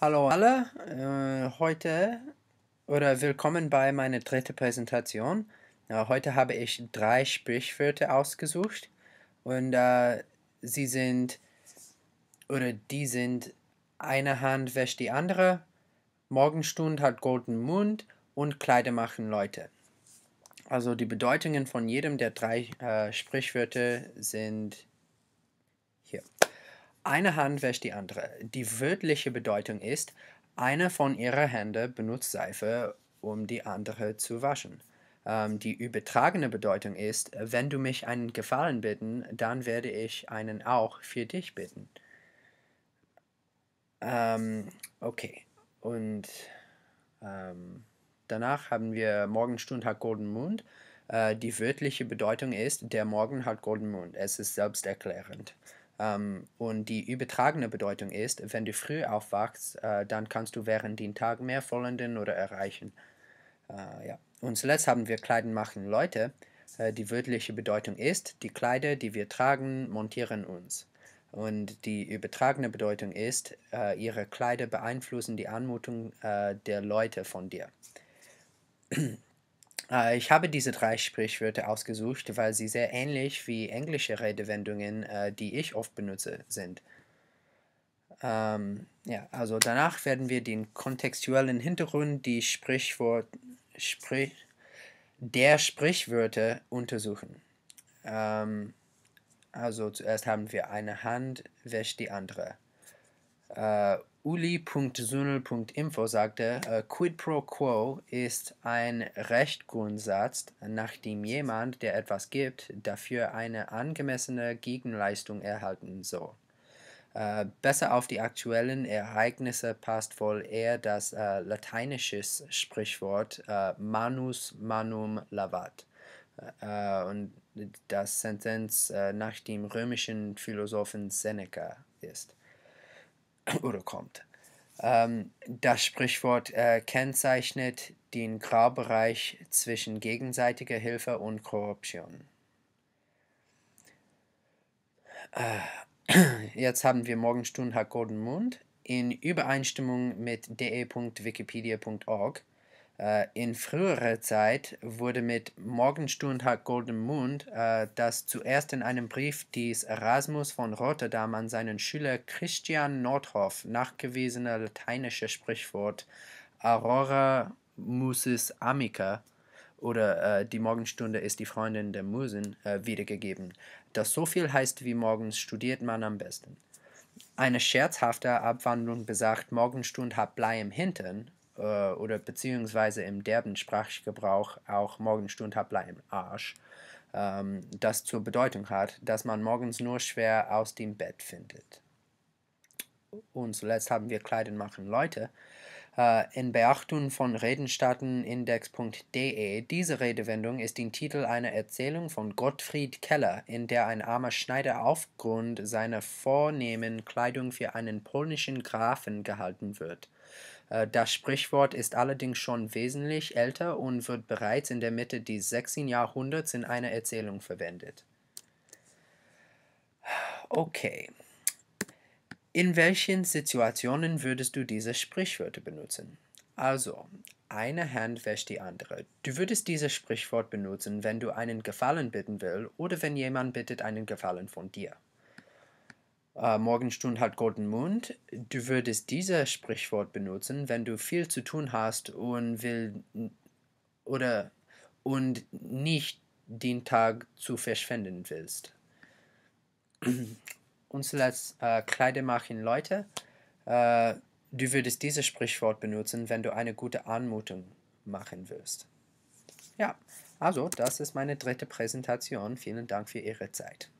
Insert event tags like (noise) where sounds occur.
Hallo alle, äh, heute oder willkommen bei meiner dritten Präsentation. Äh, heute habe ich drei Sprichwörter ausgesucht und äh, sie sind oder die sind eine Hand wäscht die andere, Morgenstund hat goldenen Mund und Kleider machen Leute. Also die Bedeutungen von jedem der drei äh, Sprichwörter sind eine Hand wäscht die andere. Die wörtliche Bedeutung ist, eine von ihrer Hände benutzt Seife, um die andere zu waschen. Ähm, die übertragene Bedeutung ist, wenn du mich einen Gefallen bitten, dann werde ich einen auch für dich bitten. Ähm, okay, und ähm, danach haben wir Morgenstund hat Golden Mund. Äh, die wörtliche Bedeutung ist, der Morgen hat Golden Mund. Es ist selbsterklärend. Ähm, und die übertragene Bedeutung ist, wenn du früh aufwachst, äh, dann kannst du während den Tag mehr vollenden oder erreichen. Äh, ja. Und zuletzt haben wir Kleiden machen Leute. Äh, die wörtliche Bedeutung ist, die Kleider, die wir tragen, montieren uns. Und die übertragene Bedeutung ist, äh, ihre Kleider beeinflussen die Anmutung äh, der Leute von dir. Äh, ich habe diese drei Sprichwörter ausgesucht, weil sie sehr ähnlich wie englische Redewendungen, äh, die ich oft benutze, sind. Ähm, ja, also danach werden wir den kontextuellen Hintergrund die Sprichwort, Sprich, der Sprichwörter untersuchen. Ähm, also zuerst haben wir eine Hand, wäscht die andere. Äh, Uli.sunel.info sagte, äh, Quid pro quo ist ein Rechtgrundsatz, nach dem jemand, der etwas gibt, dafür eine angemessene Gegenleistung erhalten soll. Äh, besser auf die aktuellen Ereignisse passt wohl eher das äh, lateinische Sprichwort äh, manus manum lavat. Äh, äh, und das Sentenz nach dem römischen Philosophen Seneca ist. (coughs) oder kommt. Ähm, das Sprichwort äh, kennzeichnet den Graubereich zwischen gegenseitiger Hilfe und Korruption. Äh, (coughs) jetzt haben wir Morgenstund hat Golden Mund in Übereinstimmung mit de.wikipedia.org äh, in früherer Zeit wurde mit Morgenstund hat Golden Mond äh, das zuerst in einem Brief des Erasmus von Rotterdam an seinen Schüler Christian Nordhoff nachgewiesene lateinische Sprichwort Aurora Musis Amica oder äh, die Morgenstunde ist die Freundin der Musen äh, wiedergegeben, das so viel heißt wie morgens studiert man am besten. Eine scherzhafte Abwandlung besagt, Morgenstund hat Blei im Hintern, äh, oder beziehungsweise im derben Sprachgebrauch auch Morgenstund hab im Arsch, ähm, das zur Bedeutung hat, dass man morgens nur schwer aus dem Bett findet. Und zuletzt haben wir Kleiden machen Leute. Äh, in Beachtung von Redenstaatenindex.de, diese Redewendung ist den Titel einer Erzählung von Gottfried Keller, in der ein armer Schneider aufgrund seiner vornehmen Kleidung für einen polnischen Grafen gehalten wird. Äh, das Sprichwort ist allerdings schon wesentlich älter und wird bereits in der Mitte des 16. Jahrhunderts in einer Erzählung verwendet. Okay. In welchen Situationen würdest du diese Sprichwörter benutzen? Also, eine Hand wäscht die andere. Du würdest dieses Sprichwort benutzen, wenn du einen Gefallen bitten willst oder wenn jemand bittet einen Gefallen von dir äh, Morgenstund hat Golden Mund. Du würdest dieses Sprichwort benutzen, wenn du viel zu tun hast und will oder und nicht den Tag zu verschwenden willst. (clears throat) Und zuletzt äh, Kleider machen Leute. Äh, du würdest dieses Sprichwort benutzen, wenn du eine gute Anmutung machen willst. Ja, also das ist meine dritte Präsentation. Vielen Dank für Ihre Zeit.